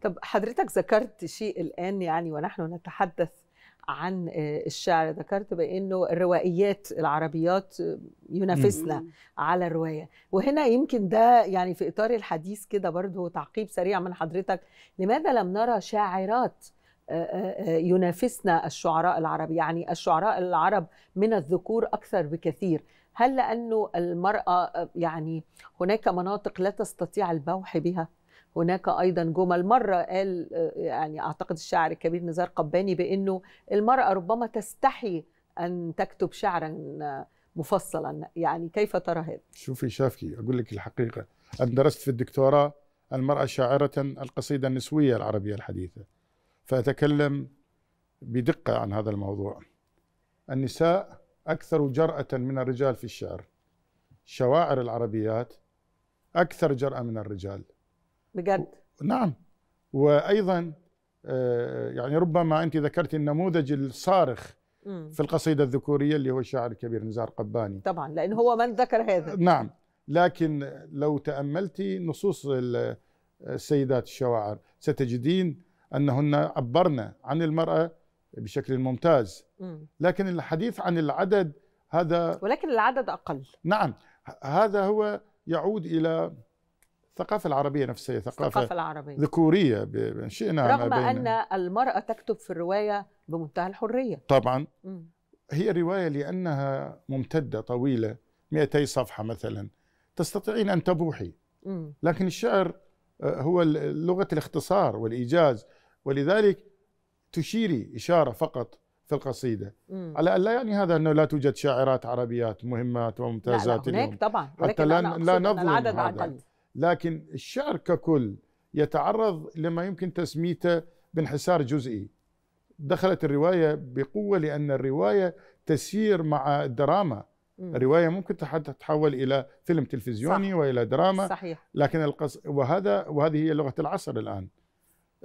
طب حضرتك ذكرت شيء الآن يعني ونحن نتحدث عن آه، الشعر ذكرت بانه الروائيات العربيات آه، ينافسنا على الروايه وهنا يمكن ده يعني في اطار الحديث كده برضه تعقيب سريع من حضرتك لماذا لم نرى شاعرات آه، ينافسنا الشعراء العرب يعني الشعراء العرب من الذكور اكثر بكثير هل لانه المراه يعني هناك مناطق لا تستطيع البوح بها هناك ايضا جمل مره قال يعني اعتقد الشاعر الكبير نزار قباني بانه المراه ربما تستحي ان تكتب شعرا مفصلا يعني كيف ترى هذا؟ شوفي شافكي اقول لك الحقيقه انا درست في الدكتوراه المراه شاعره القصيده النسويه العربيه الحديثه فاتكلم بدقه عن هذا الموضوع النساء اكثر جراه من الرجال في الشعر شواعر العربيات اكثر جراه من الرجال بجد نعم وايضا آه، يعني ربما انت ذكرت النموذج الصارخ في القصيده الذكوريه اللي هو الشاعر الكبير نزار قباني طبعا لان هو من ذكر هذا نعم لكن لو تاملت نصوص السيدات آه، الشواعر ستجدين انهن عبرن عن المراه بشكل ممتاز لكن الحديث عن العدد هذا ولكن العدد اقل نعم هذا هو يعود الى الثقافة العربية نفسها ثقافة, العربية. ذكورية يعني شئنا رغم أن المرأة تكتب في الرواية بمنتهى الحرية طبعا م. هي رواية لأنها ممتدة طويلة 200 صفحة مثلا تستطيعين أن تبوحي م. لكن الشعر آه، هو لغة الاختصار والإيجاز ولذلك تشيري إشارة فقط في القصيده مم. على لا يعني هذا انه لا توجد شاعرات عربيات مهمات وممتازات لا لا هناك اليوم. طبعا حتى لا لا نظلم العدد هذا. لكن الشعر ككل يتعرض لما يمكن تسميته بانحسار جزئي دخلت الرواية بقوة لأن الرواية تسير مع الدراما الرواية ممكن تتحول إلى فيلم تلفزيوني صح. وإلى دراما صحيح. لكن القص... وهذا وهذه هي لغة العصر الآن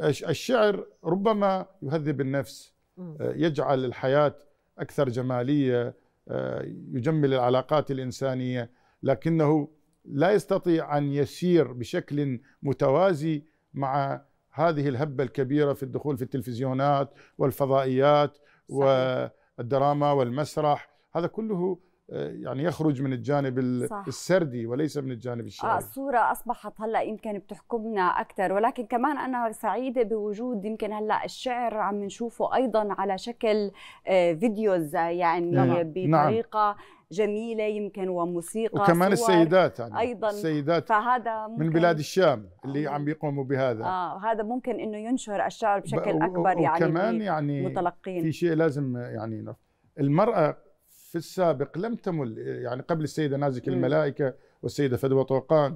الشعر ربما يهذب النفس آه، يجعل الحياة أكثر جمالية آه، يجمل العلاقات الإنسانية لكنه لا يستطيع ان يسير بشكل متوازي مع هذه الهبه الكبيره في الدخول في التلفزيونات والفضائيات صحيح. والدراما والمسرح هذا كله آه، يعني يخرج من الجانب صح. السردي وليس من الجانب آه، الشعري الصورة أصبحت هلأ يمكن بتحكمنا أكثر ولكن كمان أنا سعيدة بوجود يمكن هلأ الشعر عم نشوفه أيضا على شكل آه، فيديوز يعني نعم. نعم. بطريقة نعم. جميلة يمكن وموسيقى وكمان صور السيدات يعني أيضا السيدات فهذا ممكن من بلاد الشام اللي آه. عم بيقوموا بهذا آه هذا ممكن أنه ينشر الشعر بشكل أكبر يعني وكمان يعني, يعني في شيء لازم يعني المرأة في السابق لم تمل يعني قبل السيدة نازك الملائكة والسيدة فدوى طوقان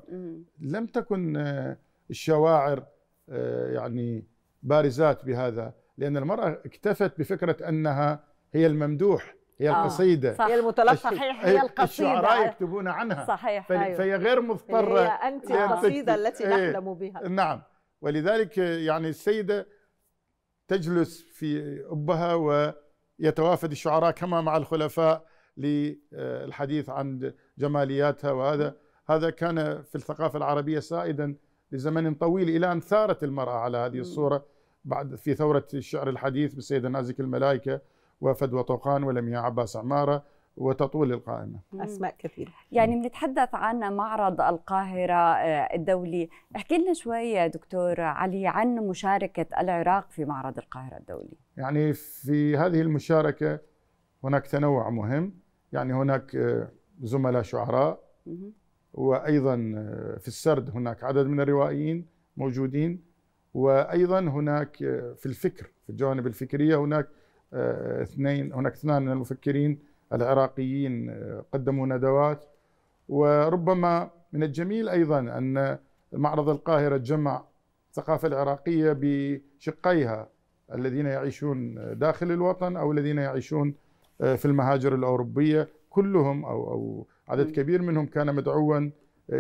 لم تكن آه، الشواعر آه، يعني بارزات بهذا لأن المرأة اكتفت بفكرة أنها هي الممدوح هي آه القصيدة صح. هي المتلقى صحيح هي القصيدة الشعراء يكتبون عنها صحيح أيوه. فهي أيوه. فهي غير مضطرة هي أنت القصيدة التي إيه. نحلم بها نعم ولذلك آه، يعني السيدة تجلس في أبها و يتوافد الشعراء كما مع الخلفاء للحديث عن جمالياتها وهذا هذا كان في الثقافة العربية سائدا لزمن طويل إلى أن ثارت المرأة على هذه الصورة بعد في ثورة الشعر الحديث بالسيدة نازك الملائكة وفدوى طوقان ولمياء عباس عمارة وتطول القائمة أسماء كثيرة يعني بنتحدث عن معرض القاهرة آه، الدولي احكي لنا شوية دكتور علي عن مشاركة العراق في معرض القاهرة الدولي يعني في هذه المشاركة هناك تنوع مهم يعني هناك آه، زملاء شعراء وأيضا آه، في السرد هناك عدد من الروائيين موجودين وأيضا هناك في الفكر في الجوانب الفكرية هناك اثنين هناك اثنان من المفكرين العراقيين آه، قدموا ندوات وربما من الجميل أيضا أن معرض القاهرة جمع الثقافة العراقية بشقيها الذين يعيشون داخل الوطن أو الذين يعيشون آه، في المهاجر الأوروبية كلهم أو, أو عدد كبير منهم كان مدعوا آه،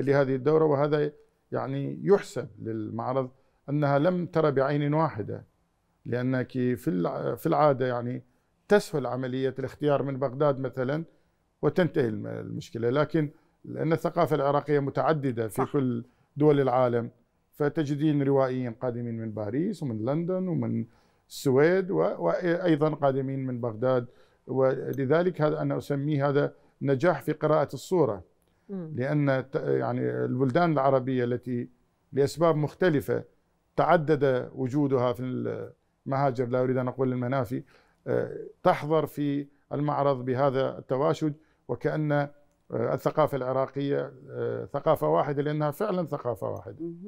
لهذه الدورة وهذا يعني يحسب للمعرض أنها لم ترى بعين واحدة لأنك في العادة يعني تسهل عملية الاختيار من بغداد مثلا وتنتهي المشكلة لكن لأن الثقافة العراقية متعددة في صح. كل دول العالم فتجدين روائيين قادمين من باريس ومن لندن ومن السويد وأيضا قادمين من بغداد ولذلك هذا أنا أسميه هذا نجاح في قراءة الصورة لأن يعني البلدان العربية التي لأسباب مختلفة تعدد وجودها في المهاجر لا أريد أن أقول المنافي آه، تحضر في المعرض بهذا التواشد وكأن آه، الثقافة العراقية آه، ثقافة واحدة لأنها فعلا ثقافة واحدة